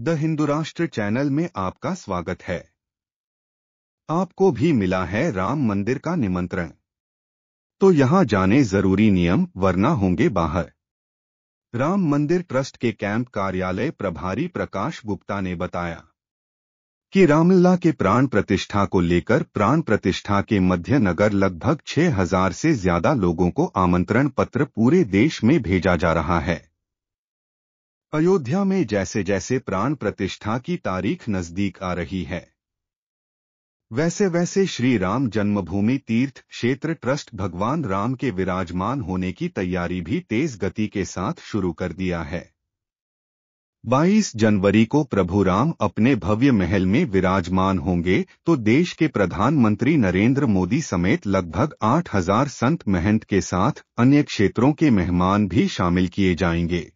the Hindu राष्ट्र channel में आपका स्वागत है आपको भी मिला है राम मंदिर का निमंत्रण तो यहां जाने जरूरी नियम वरना होंगे बाहर राम मंदिर ट्रस्ट के कैंप कार्यालय प्रभारी प्रकाश गुप्ता ने बताया कि रामलला के प्राण प्रतिष्ठा को लेकर प्राण प्रतिष्ठा के मध्य नगर लगभग 6000 से ज्यादा लोगों को आमंत्रण पत्र पूरे देश में भेजा जा रहा है अयोध्या में जैसे जैसे प्राण प्रतिष्ठा की तारीख नजदीक आ रही है वैसे वैसे श्री राम जन्मभूमि तीर्थ क्षेत्र ट्रस्ट भगवान राम के विराजमान होने की तैयारी भी तेज गति के साथ शुरू कर दिया है 22 जनवरी को प्रभु राम अपने भव्य महल में विराजमान होंगे तो देश के प्रधानमंत्री नरेंद्र मोदी समेत लगभग 8000 संत महंत के साथ अन्य क्षेत्रों के मेहमान भी शामिल किए जाएंगे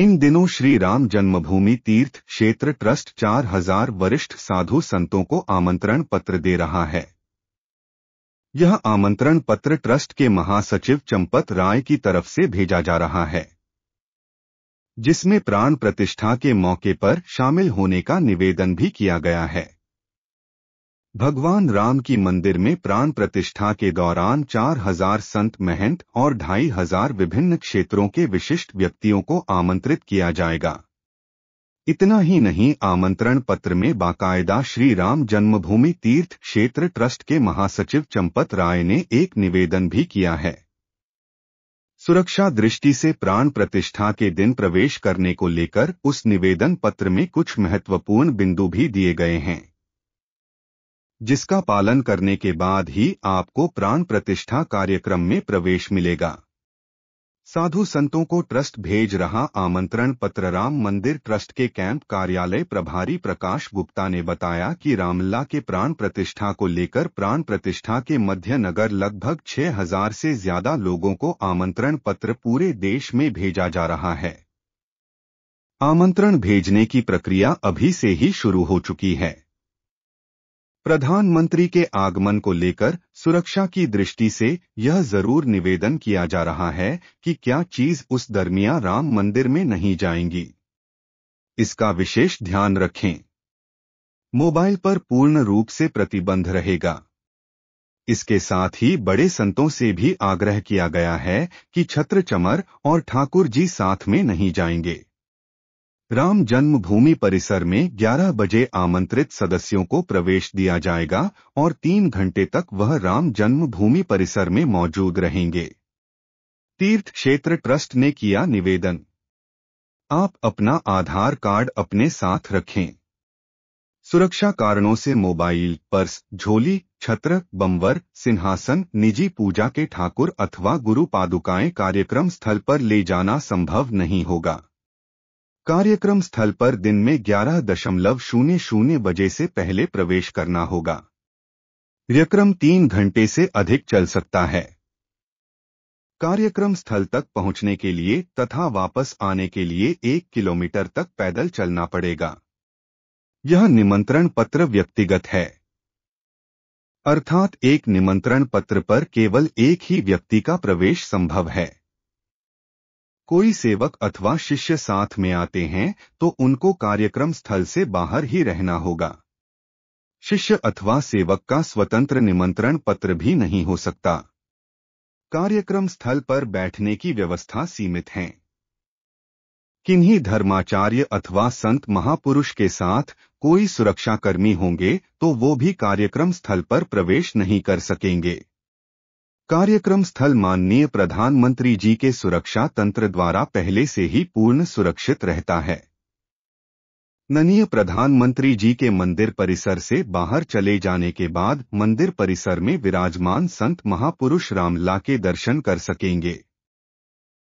इन दिनों श्री राम जन्मभूमि तीर्थ क्षेत्र ट्रस्ट 4000 वरिष्ठ साधु संतों को आमंत्रण पत्र दे रहा है यह आमंत्रण पत्र ट्रस्ट के महासचिव चंपत राय की तरफ से भेजा जा रहा है जिसमें प्राण प्रतिष्ठा के मौके पर शामिल होने का निवेदन भी किया गया है भगवान राम की मंदिर में प्राण प्रतिष्ठा के दौरान चार हजार संत महंत और ढाई हजार विभिन्न क्षेत्रों के विशिष्ट व्यक्तियों को आमंत्रित किया जाएगा इतना ही नहीं आमंत्रण पत्र में बाकायदा श्री राम जन्मभूमि तीर्थ क्षेत्र ट्रस्ट के महासचिव चंपत राय ने एक निवेदन भी किया है सुरक्षा दृष्टि से प्राण प्रतिष्ठा के दिन प्रवेश करने को लेकर उस निवेदन पत्र में कुछ महत्वपूर्ण बिंदु भी दिए गए हैं जिसका पालन करने के बाद ही आपको प्राण प्रतिष्ठा कार्यक्रम में प्रवेश मिलेगा साधु संतों को ट्रस्ट भेज रहा आमंत्रण पत्र राम मंदिर ट्रस्ट के कैंप कार्यालय प्रभारी प्रकाश गुप्ता ने बताया कि रामला के प्राण प्रतिष्ठा को लेकर प्राण प्रतिष्ठा के मध्य नगर लगभग 6000 से ज्यादा लोगों को आमंत्रण पत्र पूरे देश में भेजा जा रहा है आमंत्रण भेजने की प्रक्रिया अभी से ही शुरू हो चुकी है प्रधानमंत्री के आगमन को लेकर सुरक्षा की दृष्टि से यह जरूर निवेदन किया जा रहा है कि क्या चीज उस दरमिया राम मंदिर में नहीं जाएंगी इसका विशेष ध्यान रखें मोबाइल पर पूर्ण रूप से प्रतिबंध रहेगा इसके साथ ही बड़े संतों से भी आग्रह किया गया है कि छत्र चमर और ठाकुर जी साथ में नहीं जाएंगे राम जन्मभूमि परिसर में 11 बजे आमंत्रित सदस्यों को प्रवेश दिया जाएगा और तीन घंटे तक वह राम जन्मभूमि परिसर में मौजूद रहेंगे तीर्थ क्षेत्र ट्रस्ट ने किया निवेदन आप अपना आधार कार्ड अपने साथ रखें सुरक्षा कारणों से मोबाइल पर्स झोली छत्र बम्बर सिंहासन निजी पूजा के ठाकुर अथवा गुरु पादुकाएं कार्यक्रम स्थल पर ले जाना संभव नहीं होगा कार्यक्रम स्थल पर दिन में ग्यारह दशमलव शून्य शून्य बजे से पहले प्रवेश करना होगा कार्यक्रम तीन घंटे से अधिक चल सकता है कार्यक्रम स्थल तक पहुंचने के लिए तथा वापस आने के लिए एक किलोमीटर तक पैदल चलना पड़ेगा यह निमंत्रण पत्र व्यक्तिगत है अर्थात एक निमंत्रण पत्र पर केवल एक ही व्यक्ति का प्रवेश संभव है कोई सेवक अथवा शिष्य साथ में आते हैं तो उनको कार्यक्रम स्थल से बाहर ही रहना होगा शिष्य अथवा सेवक का स्वतंत्र निमंत्रण पत्र भी नहीं हो सकता कार्यक्रम स्थल पर बैठने की व्यवस्था सीमित है किन्हीं धर्माचार्य अथवा संत महापुरुष के साथ कोई सुरक्षाकर्मी होंगे तो वो भी कार्यक्रम स्थल पर प्रवेश नहीं कर सकेंगे कार्यक्रम स्थल माननीय प्रधानमंत्री जी के सुरक्षा तंत्र द्वारा पहले से ही पूर्ण सुरक्षित रहता है ननीय प्रधानमंत्री जी के मंदिर परिसर से बाहर चले जाने के बाद मंदिर परिसर में विराजमान संत महापुरुष रामला के दर्शन कर सकेंगे